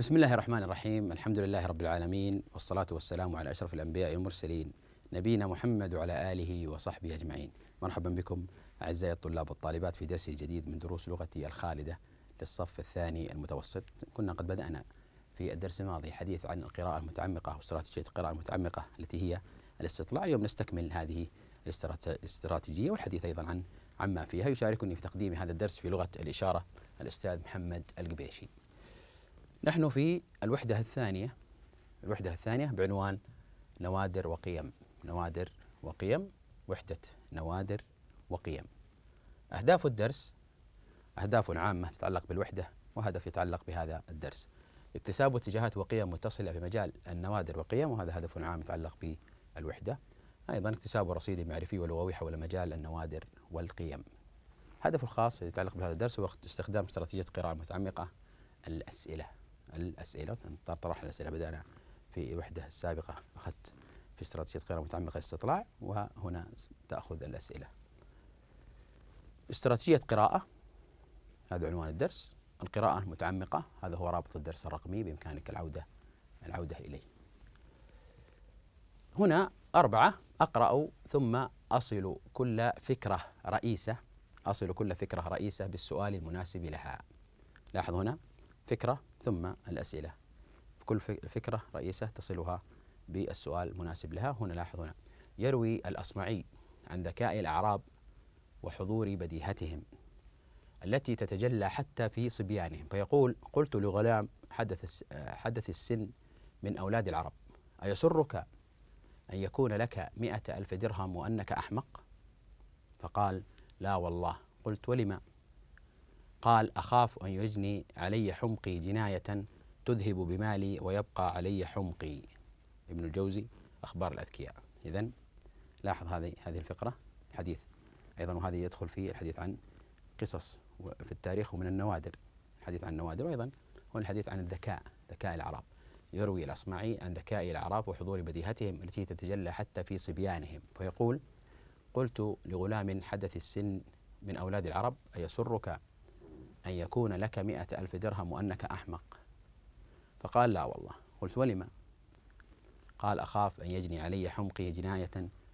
بسم الله الرحمن الرحيم الحمد لله رب العالمين والصلاة والسلام على أشرف الأنبياء والمرسلين نبينا محمد وعلى آله وصحبه أجمعين مرحبا بكم أعزائي الطلاب والطالبات في درس جديد من دروس لغتي الخالدة للصف الثاني المتوسط كنا قد بدأنا في الدرس الماضي حديث عن القراءة المتعمقة واستراتيجية القراءة المتعمقة التي هي الاستطلاع اليوم نستكمل هذه الاستراتيجية والحديث أيضا عن عما فيها يشاركني في تقديم هذا الدرس في لغة الإشارة الأستاذ محمد القبيشي نحن في الوحدة الثانية الوحدة الثانية بعنوان نوادر وقيم نوادر وقيم وحدة نوادر وقيم أهداف الدرس أهداف عامة تتعلق بالوحدة وهدف يتعلق بهذا الدرس اكتساب اتجاهات وقيم متصلة في مجال النوادر وقيم وهذا هدف عام يتعلق بالوحدة أيضا اكتساب رصيد معرفي ولغوي حول مجال النوادر والقيم هدف الخاص يتعلق بهذا الدرس هو استخدام استراتيجية قراءة متعمقة الأسئلة الأسئلة طرح الأسئلة بدأنا في وحدة سابقة أخذت في استراتيجية قراءة متعمقة للاستطلاع وهنا تأخذ الأسئلة استراتيجية قراءة هذا عنوان الدرس القراءة المتعمقة هذا هو رابط الدرس الرقمي بإمكانك العودة العودة إليه هنا أربعة أقرأ ثم أصل كل فكرة رئيسة أصل كل فكرة رئيسة بالسؤال المناسب لها لاحظ هنا فكرة ثم الأسئلة كل فكرة رئيسة تصلها بالسؤال المناسب لها هنا لاحظنا هنا يروي الأصمعي عن ذكاء الأعراب وحضور بديهتهم التي تتجلى حتى في صبيانهم فيقول قلت لغلام حدث حدث السن من أولاد العرب أيسرك أن يكون لك مئة ألف درهم وأنك أحمق فقال لا والله قلت ولما قال أخاف أن يجني علي حمقي جناية تذهب بمالي ويبقى علي حمقي ابن الجوزي أخبار الأذكياء إذا لاحظ هذه هذه الفقرة الحديث أيضا وهذه يدخل في الحديث عن قصص في التاريخ ومن النوادر الحديث عن النوادر وأيضا هنا الحديث عن الذكاء ذكاء العرب يروي الأصمعي عن ذكاء العرب وحضور بديهتهم التي تتجلى حتى في صبيانهم فيقول قلت لغلام حدث السن من أولاد العرب أيسرك أن يكون لك مئة ألف درهم وأنك أحمق فقال لا والله قلت ولم قال أخاف أن يجني علي حمقي جناية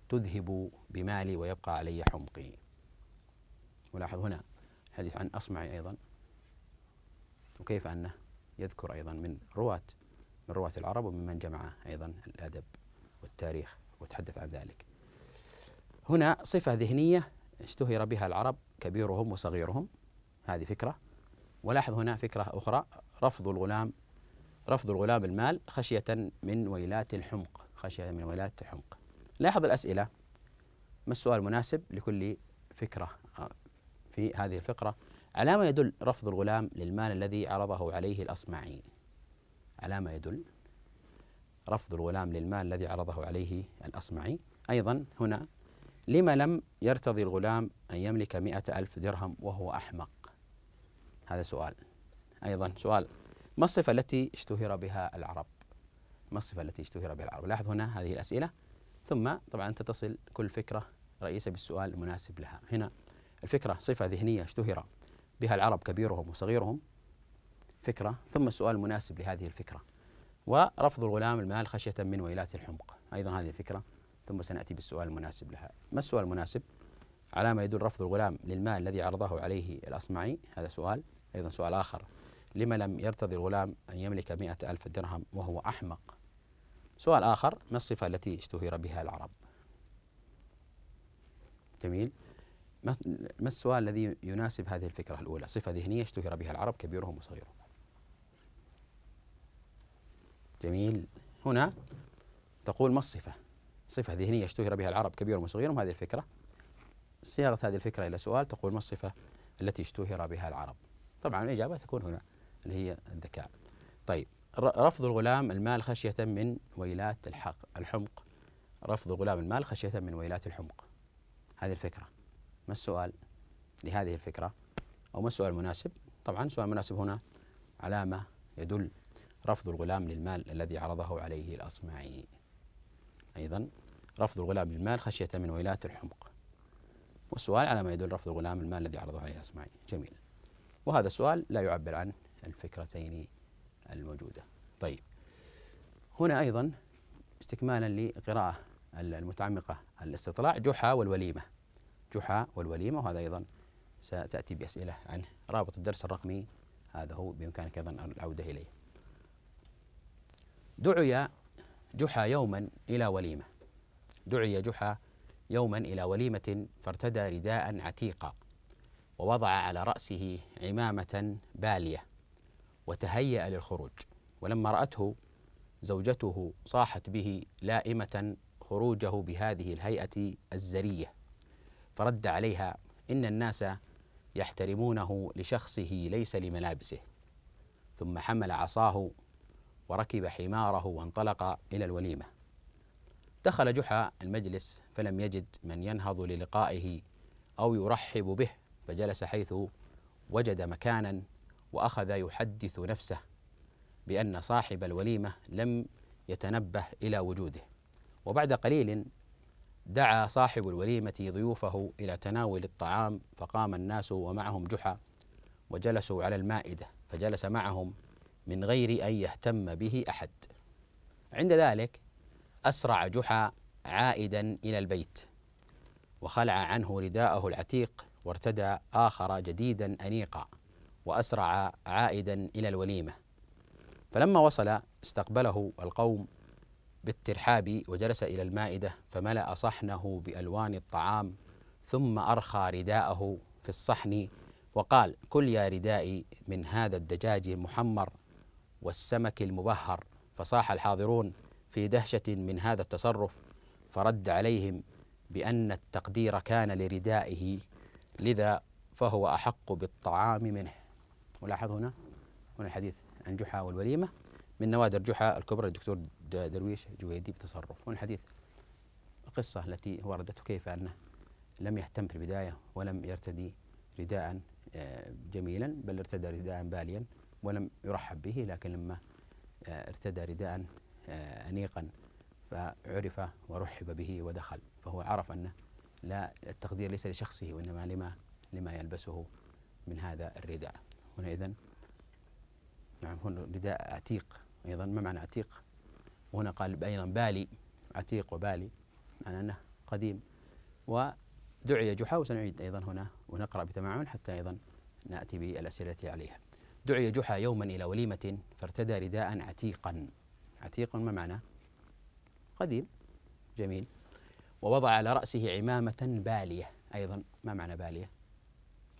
تذهب بمالي ويبقى علي حمقي ولاحظ هنا الحديث عن أصمعي أيضا وكيف أنه يذكر أيضا من رواة من رواة العرب وممن جمع أيضا الأدب والتاريخ وتحدث عن ذلك هنا صفة ذهنية اشتهر بها العرب كبيرهم وصغيرهم هذه فكرة ولاحظ هنا فكرة أخرى رفض الغلام رفض الغلام المال خشية من ويلات الحمق خشية من ويلات الحمق لاحظ الأسئلة ما السؤال المناسب لكل فكرة آه، في هذه الفقرة على ما يدل رفض الغلام للمال الذي عرضه عليه الأصمعي على ما يدل رفض الغلام للمال الذي عرضه عليه الأصمعي أيضا هنا لما لم يرتضي الغلام أن يملك مئة ألف درهم وهو أحمق هذا سؤال أيضا سؤال ما الصفة التي اشتهر بها العرب ما الصفة التي اشتهر بها العرب لاحظ هنا هذه الأسئلة ثم طبعا تتصل كل فكرة رئيسة بالسؤال المناسب لها هنا الفكرة صفة ذهنية اشتهر بها العرب كبيرهم وصغيرهم فكرة ثم السؤال المناسب لهذه الفكرة ورفض الغلام المال خشية من ويلات الحمق أيضا هذه الفكرة ثم سنأتي بالسؤال المناسب لها ما السؤال المناسب على ما يدل رفض الغلام للمال الذي عرضه عليه الأصمعي هذا سؤال أيضا سؤال آخر لما لم يرتضي الغلام أن يملك مئة ألف درهم وهو أحمق سؤال آخر ما الصفة التي اشتهر بها العرب جميل ما السؤال الذي يناسب هذه الفكرة الأولى صفة ذهنية اشتهر بها العرب كبيرهم وصغيرهم جميل هنا تقول ما الصفة صفة ذهنية اشتهر بها العرب كبيرهم وصغيرهم هذه الفكرة صياغة هذه الفكرة إلى سؤال تقول ما الصفة التي اشتهر بها العرب طبعا الإجابة تكون هنا اللي هي الذكاء طيب رفض الغلام المال خشية من ويلات الحق الحمق رفض غلام المال خشية من ويلات الحمق هذه الفكرة ما السؤال لهذه الفكرة أو ما السؤال المناسب طبعا السؤال المناسب هنا علامة يدل رفض الغلام للمال الذي عرضه عليه الأصمعي أيضا رفض الغلام للمال خشية من ويلات الحمق والسؤال على ما يدل رفض الغلام المال الذي عرضه عليه الأصمعي جميل وهذا السؤال لا يعبر عن الفكرتين الموجودة طيب هنا أيضا استكمالا لقراءة المتعمقة الاستطلاع جحا والوليمة جحا والوليمة وهذا أيضا ستأتي بأسئلة عنه رابط الدرس الرقمي هذا هو بإمكانك أيضا العودة إليه دعي جحا يوما إلى وليمة دعي جحا يوما إلى وليمة فارتدى رداء عتيقا ووضع على رأسه عمامة بالية وتهيأ للخروج ولما رأته زوجته صاحت به لائمة خروجه بهذه الهيئة الزرية فرد عليها إن الناس يحترمونه لشخصه ليس لملابسه ثم حمل عصاه وركب حماره وانطلق إلى الوليمة دخل جحا المجلس فلم يجد من ينهض للقائه أو يرحب به فجلس حيث وجد مكانا واخذ يحدث نفسه بان صاحب الوليمه لم يتنبه الى وجوده وبعد قليل دعا صاحب الوليمه ضيوفه الى تناول الطعام فقام الناس ومعهم جحا وجلسوا على المائده فجلس معهم من غير ان يهتم به احد عند ذلك اسرع جحا عائدا الى البيت وخلع عنه رداءه العتيق وارتدى آخر جديدا أنيقا وأسرع عائدا إلى الوليمة فلما وصل استقبله القوم بالترحاب وجلس إلى المائدة فملأ صحنه بألوان الطعام ثم أرخى رداءه في الصحن وقال كل يا ردائي من هذا الدجاج المحمر والسمك المبهر فصاح الحاضرون في دهشة من هذا التصرف فرد عليهم بأن التقدير كان لردائه لذا فهو أحق بالطعام منه ولاحظ هنا هنا الحديث عن جحا والوليمة من نوادر جحا الكبرى الدكتور درويش جويدي بتصرف هنا الحديث القصة التي وردت كيف أنه لم يهتم في البداية ولم يرتدي رداء آه، جميلا بل ارتدى رداء باليا ولم يرحب به لكن لما آه، ارتدى رداء آه، أنيقا فعرف ورحب به ودخل فهو عرف أنه لا التقدير ليس لشخصه وإنما لما لما يلبسه من هذا الرداء هنا اذا نعم هنا رداء عتيق أيضا ما معنى عتيق وهنا قال أيضا بالي عتيق وبالي معنى أنه قديم ودعي جحا وسنعيد أيضا هنا ونقرأ بتمعن حتى أيضا نأتي بالأسئلة عليها دعي جحا يوما إلى وليمة فارتدى رداء عتيقا عتيق ما معنى قديم جميل ووضع على رأسه عمامة بالية أيضا ما معنى بالية؟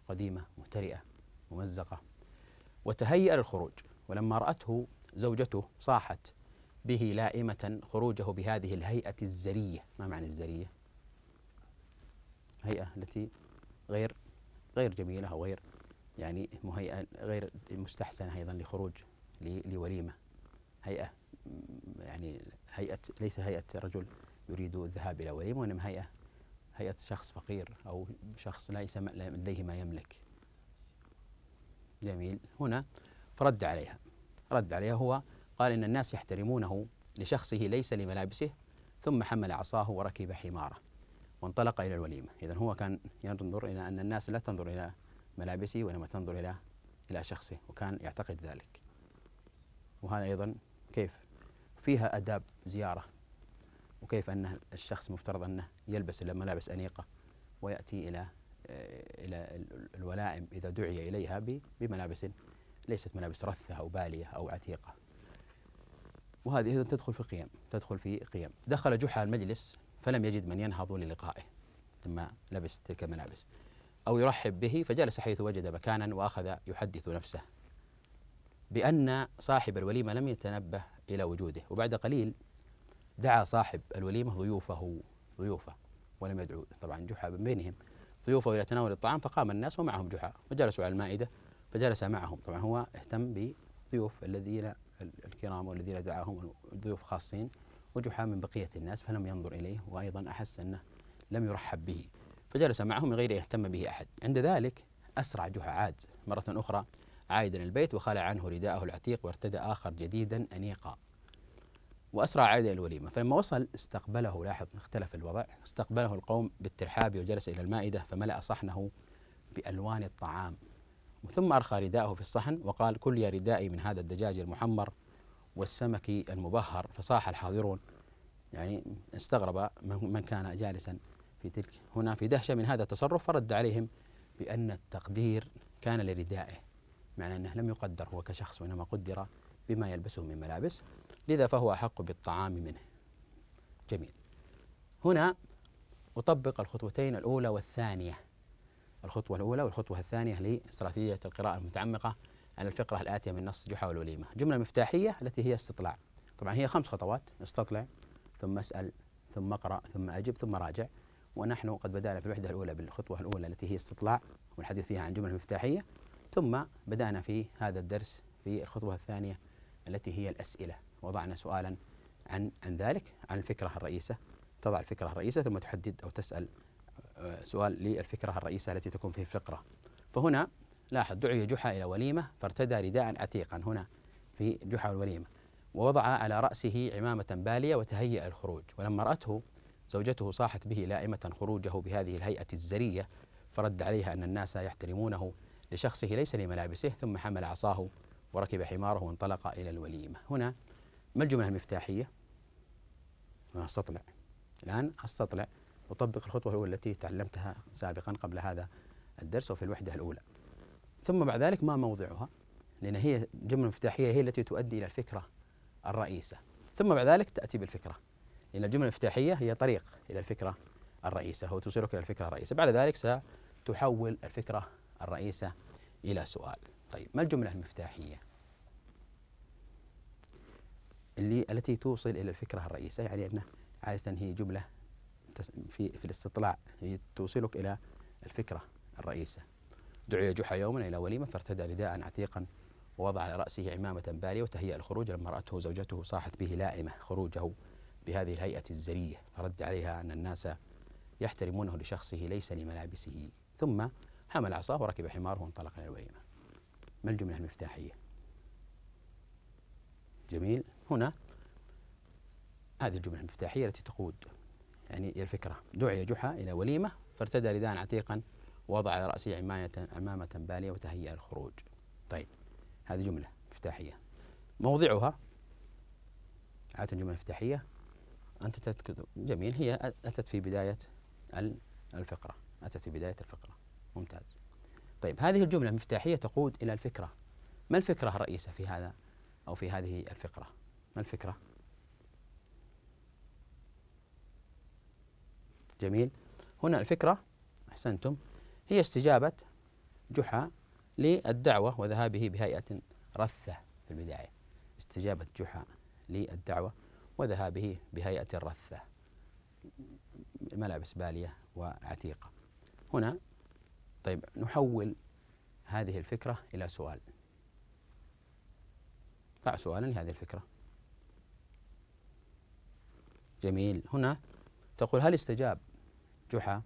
قديمة مهترئة ممزقة وتهيأ للخروج ولما رأته زوجته صاحت به لائمة خروجه بهذه الهيئة الزرية ما معنى الزرية؟ هيئة التي غير غير جميلة أو غير يعني مهيئة غير مستحسنة أيضا لخروج لوليمة هيئة يعني هيئة ليس هيئة رجل يريد الذهاب إلى وليمة وإنما هيئة هيئة شخص فقير أو شخص ليس لديه ما يملك جميل هنا فرد عليها رد عليها هو قال إن الناس يحترمونه لشخصه ليس لملابسه ثم حمل عصاه وركب حماره وانطلق إلى الوليمة إذا هو كان ينظر إلى أن الناس لا تنظر إلى ملابسه وإنما تنظر إلى إلى شخصه وكان يعتقد ذلك وهذا أيضا كيف فيها أداب زيارة وكيف أن الشخص مفترض أنه يلبس ملابس أنيقة ويأتي إلى إلى الولائم إذا دعي إليها بملابس ليست ملابس رثة أو بالية أو عتيقة وهذه أيضا تدخل في القيم تدخل في قيم دخل جحا المجلس فلم يجد من ينهض للقائه لما لبس تلك الملابس أو يرحب به فجلس حيث وجد مكانا وأخذ يحدث نفسه بأن صاحب الوليمة لم يتنبه إلى وجوده وبعد قليل دعا صاحب الوليمة ضيوفه ضيوفه ولم يدعو طبعا جحا من بينهم ضيوفه إلى تناول الطعام فقام الناس ومعهم جحا وجلسوا على المائدة فجلس معهم طبعا هو اهتم بالضيوف الذين الكرام والذين دعاهم ضيوف خاصين وجحا من بقية الناس فلم ينظر إليه وأيضا أحس أنه لم يرحب به فجلس معهم من غير يهتم به أحد عند ذلك أسرع جحا عاد مرة أخرى عائدا البيت وخلع عنه رداءه العتيق وارتدى آخر جديدا أنيقا وأسرع عاد إلى الوليمة فلما وصل استقبله لاحظ اختلف الوضع استقبله القوم بالترحاب وجلس إلى المائدة فملأ صحنه بألوان الطعام ثم أرخى رداءه في الصحن وقال كل يا ردائي من هذا الدجاج المحمر والسمك المبهر فصاح الحاضرون يعني استغرب من كان جالسا في تلك هنا في دهشة من هذا التصرف فرد عليهم بأن التقدير كان لردائه معنى أنه لم يقدر هو كشخص وإنما قدر بما يلبسه من ملابس لذا فهو أحق بالطعام منه جميل هنا أطبق الخطوتين الأولى والثانية الخطوة الأولى والخطوة الثانية لاستراتيجية القراءة المتعمقة عن الفقرة الآتية من نص جحا والوليمة جملة مفتاحية التي هي استطلاع طبعا هي خمس خطوات استطلع ثم اسأل ثم اقرأ ثم أجب ثم راجع ونحن قد بدأنا في الوحدة الأولى بالخطوة الأولى التي هي استطلاع والحديث فيها عن جملة مفتاحية ثم بدأنا في هذا الدرس في الخطوة الثانية التي هي الأسئلة وضعنا سؤالا عن عن ذلك عن الفكره الرئيسه تضع الفكره الرئيسه ثم تحدد او تسال آه، سؤال للفكره الرئيسه التي تكون في الفقره فهنا لاحظ دعي جحا الى وليمه فارتدى رداء عتيقا هنا في جحا والوليمه ووضع على راسه عمامه باليه وتهيأ الخروج ولما راته زوجته صاحت به لائمه خروجه بهذه الهيئه الزريه فرد عليها ان الناس يحترمونه لشخصه ليس لملابسه ثم حمل عصاه وركب حماره وانطلق الى الوليمه هنا ما الجمله المفتاحيه؟ استطلع الان استطلع اطبق الخطوه الاولى التي تعلمتها سابقا قبل هذا الدرس وفي الوحده الاولى ثم بعد ذلك ما موضعها؟ لان هي الجمله المفتاحيه هي التي تؤدي الى الفكره الرئيسه ثم بعد ذلك تاتي بالفكره لان الجمله المفتاحيه هي طريق الى الفكره الرئيسه وتوصلك الى الفكره الرئيسه بعد ذلك ستحول الفكره الرئيسه الى سؤال طيب ما الجمله المفتاحيه اللي التي توصل إلى الفكرة الرئيسة يعني أنه عادة هي جملة في في الاستطلاع هي توصلك إلى الفكرة الرئيسة دعي جحا يوما إلى وليمة فارتدى رداء عتيقا ووضع على رأسه عمامة بالية وتهيأ الخروج لما رأته زوجته صاحت به لائمة خروجه بهذه الهيئة الزرية فرد عليها أن الناس يحترمونه لشخصه ليس لملابسه ثم حمل عصاه وركب حماره وانطلق إلى الوليمة ما الجملة المفتاحية جميل هنا هذه الجملة المفتاحية التي تقود يعني الفكرة دعي جحا إلى وليمة فارتدى رداء عتيقا ووضع على رأسه عماية عمامة بالية وتهيأ للخروج طيب هذه جملة مفتاحية موضعها عادة جملة مفتاحية أنت تذكر جميل هي أتت في بداية الفقرة أتت في بداية الفقرة ممتاز طيب هذه الجملة المفتاحية تقود إلى الفكرة ما الفكرة الرئيسة في هذا أو في هذه الفقرة ما الفكرة؟ جميل هنا الفكرة أحسنتم هي استجابة جحا للدعوة وذهابه بهيئة رثة في البداية استجابة جحا للدعوة وذهابه بهيئة رثة ملابس بالية وعتيقة هنا طيب نحول هذه الفكرة إلى سؤال ضع سؤالا لهذه الفكرة جميل هنا تقول هل استجاب جحا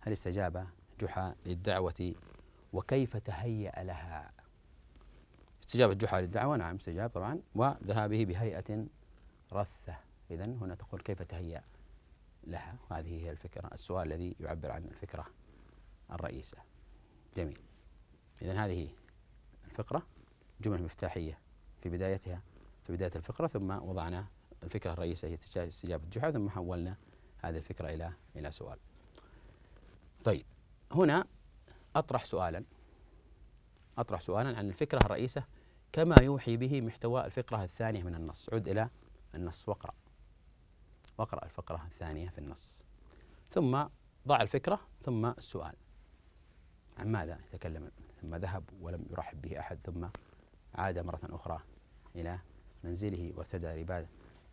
هل استجاب جحا للدعوة وكيف تهيأ لها استجابة جحا للدعوة نعم استجاب طبعا وذهابه بهيئة رثة إذا هنا تقول كيف تهيأ لها هذه هي الفكرة السؤال الذي يعبر عن الفكرة الرئيسة جميل إذا هذه الفقرة جمل مفتاحية في بدايتها في بداية الفقرة ثم وضعنا الفكرة الرئيسية هي استجابة الجحا ثم حولنا هذه الفكرة إلى إلى سؤال طيب هنا أطرح سؤالا أطرح سؤالا عن الفكرة الرئيسة كما يوحي به محتوى الفقرة الثانية من النص عد إلى النص واقرأ واقرأ الفقرة الثانية في النص ثم ضع الفكرة ثم السؤال عن ماذا يتكلم ثم ذهب ولم يرحب به أحد ثم عاد مرة أخرى إلى منزله وارتدى رباده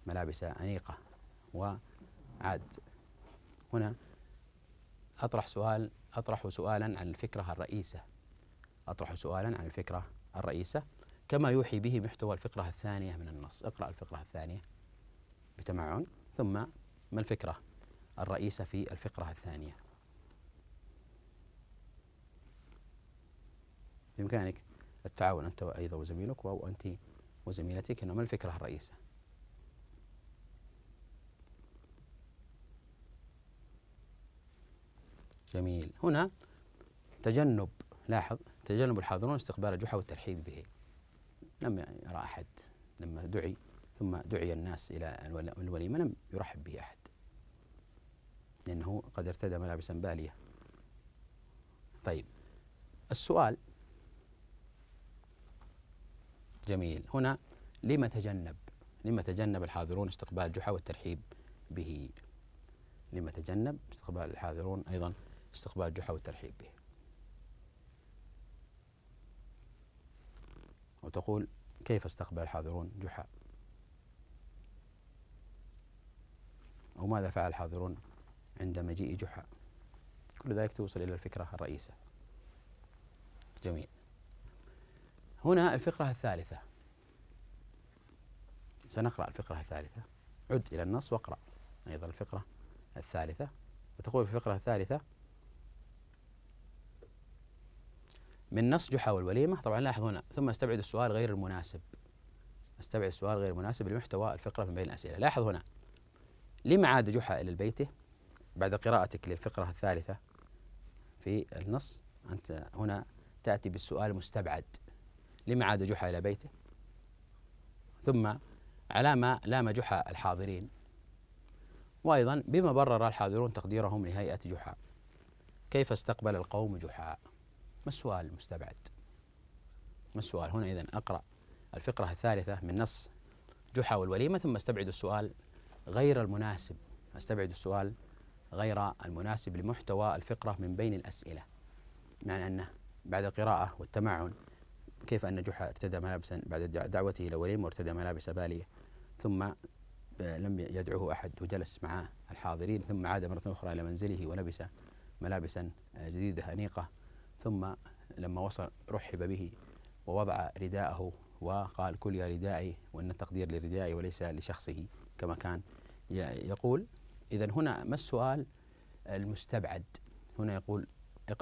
ملابس أنيقة وعاد هنا أطرح سؤال أطرح سؤالا عن الفكرة الرئيسة أطرح سؤالا عن الفكرة الرئيسة كما يوحي به محتوى الفقرة الثانية من النص اقرأ الفقرة الثانية بتمعن ثم ما الفكرة الرئيسة في الفقرة الثانية بإمكانك التعاون أنت أيضا وزميلك أو أنت وزميلتك أنه ما الفكرة الرئيسة جميل هنا تجنب لاحظ تجنب الحاضرون استقبال جحا والترحيب به لم يرى أحد لما دعي ثم دعي الناس إلى الوليمة لم يرحب به أحد لأنه قد ارتدى ملابسا بالية طيب السؤال جميل هنا لما تجنب لما تجنب الحاضرون استقبال جحا والترحيب به لما تجنب استقبال الحاضرون أيضا استقبال جحا والترحيب به وتقول كيف استقبل الحاضرون جحا أو ماذا فعل الحاضرون عند مجيء جحا كل ذلك توصل إلى الفكرة الرئيسة جميل هنا الفقرة الثالثة سنقرأ الفقرة الثالثة عد إلى النص واقرأ أيضا الفقرة الثالثة وتقول في الفقرة الثالثة من نص جحا والوليمة طبعا لاحظ هنا ثم استبعد السؤال غير المناسب استبعد السؤال غير المناسب لمحتوى الفقرة من بين الأسئلة لاحظ هنا لما عاد جحا إلى البيت بعد قراءتك للفقرة الثالثة في النص أنت هنا تأتي بالسؤال المستبعد لما عاد جحا إلى بيته ثم علامة لام جحا الحاضرين وأيضا بما برر الحاضرون تقديرهم لهيئة جحا كيف استقبل القوم جحا ما السؤال المستبعد ما السؤال هنا إذا أقرأ الفقرة الثالثة من نص جحا والوليمة ثم استبعد السؤال غير المناسب استبعد السؤال غير المناسب لمحتوى الفقرة من بين الأسئلة معنى أنه بعد القراءة والتمعن كيف أن جحا ارتدى ملابسا بعد دعوته إلى وليمة وارتدى ملابس بالية ثم آه، لم يدعه أحد وجلس مع الحاضرين ثم عاد مرة أخرى إلى منزله ولبس ملابسا آه، جديدة أنيقة ثم لما وصل رحب به ووضع رداءه وقال كل يا ردائي وان التقدير لردائي وليس لشخصه كما كان يقول اذا هنا ما السؤال المستبعد هنا يقول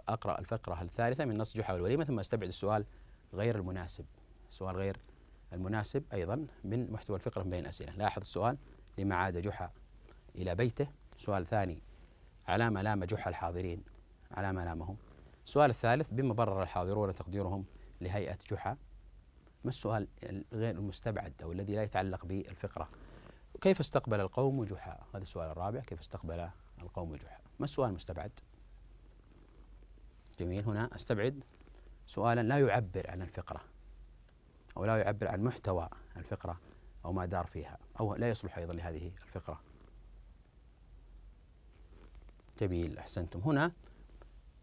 اقرا الفقره الثالثه من نص جحا والوليمه ثم استبعد السؤال غير المناسب السؤال غير المناسب ايضا من محتوى الفقره من بين الاسئله لاحظ السؤال لما عاد جحا الى بيته سؤال ثاني على ما لام جحا الحاضرين على ما لامهم السؤال الثالث بما برر الحاضرون تقديرهم لهيئة جحا ما السؤال الغير المستبعد أو الذي لا يتعلق بالفقرة كيف استقبل القوم جحا هذا السؤال الرابع كيف استقبل القوم جحا ما السؤال المستبعد جميل هنا استبعد سؤالا لا يعبر عن الفقرة أو لا يعبر عن محتوى الفقرة أو ما دار فيها أو لا يصلح أيضا لهذه الفقرة جميل أحسنتم هنا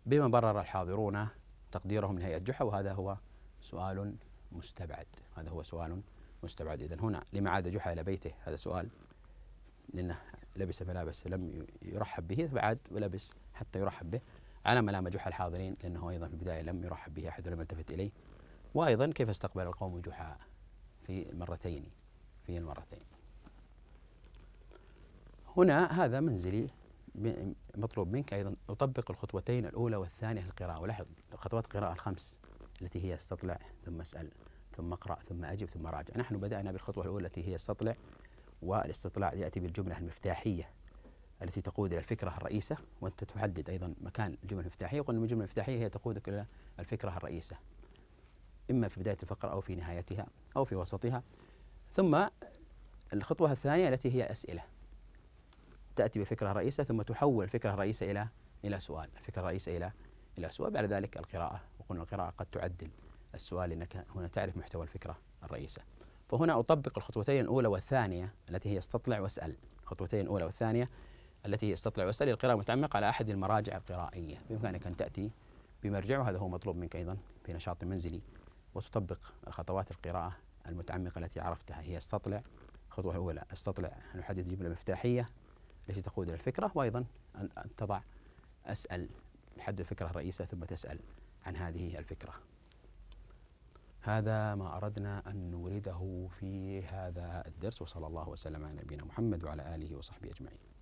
بما برر الحاضرون تقديرهم لهيئة جحا وهذا هو سؤال مستبعد هذا هو سؤال مستبعد إذا هنا لما عاد جحا إلى بيته هذا سؤال لأنه لبس ملابس لم يرحب به فعاد ولبس حتى يرحب به على ملام جحا الحاضرين لأنه أيضا في البداية لم يرحب به أحد ولم يلتفت إليه وأيضا كيف استقبل القوم جحا في المرتين في المرتين هنا هذا منزلي مطلوب منك أيضا أطبق الخطوتين الأولى والثانية للقراءة ولاحظ خطوات القراءة الخمس التي هي استطلع ثم اسأل ثم اقرأ ثم أجب ثم راجع نحن بدأنا بالخطوة الأولى التي هي استطلع والاستطلاع يأتي بالجملة المفتاحية التي تقود إلى الفكرة الرئيسة وأنت تحدد أيضا مكان الجملة المفتاحية وقلنا الجملة المفتاحية هي تقودك إلى الفكرة الرئيسة إما في بداية الفقرة أو في نهايتها أو في وسطها ثم الخطوة الثانية التي هي أسئلة تأتي بفكرة رئيسة ثم تحول الفكرة الرئيسة إلى إلى سؤال الفكرة الرئيسة إلى إلى سؤال بعد ذلك القراءة وقلنا القراءة قد تعدل السؤال لأنك هنا تعرف محتوى الفكرة الرئيسة فهنا أطبق الخطوتين الأولى والثانية التي هي استطلع واسأل الخطوتين الأولى والثانية التي هي استطلع واسأل القراءة المتعمقة على أحد المراجع القرائية بإمكانك أن تأتي بمرجع وهذا هو مطلوب منك أيضا في نشاط منزلي وتطبق الخطوات القراءة المتعمقة التي عرفتها هي استطلع الخطوة الأولى استطلع نحدد جملة مفتاحية التي تقود الى الفكره وايضا ان تضع اسال حد الفكره الرئيسه ثم تسال عن هذه الفكره. هذا ما اردنا ان نورده في هذا الدرس وصلى الله وسلم على نبينا محمد وعلى اله وصحبه اجمعين.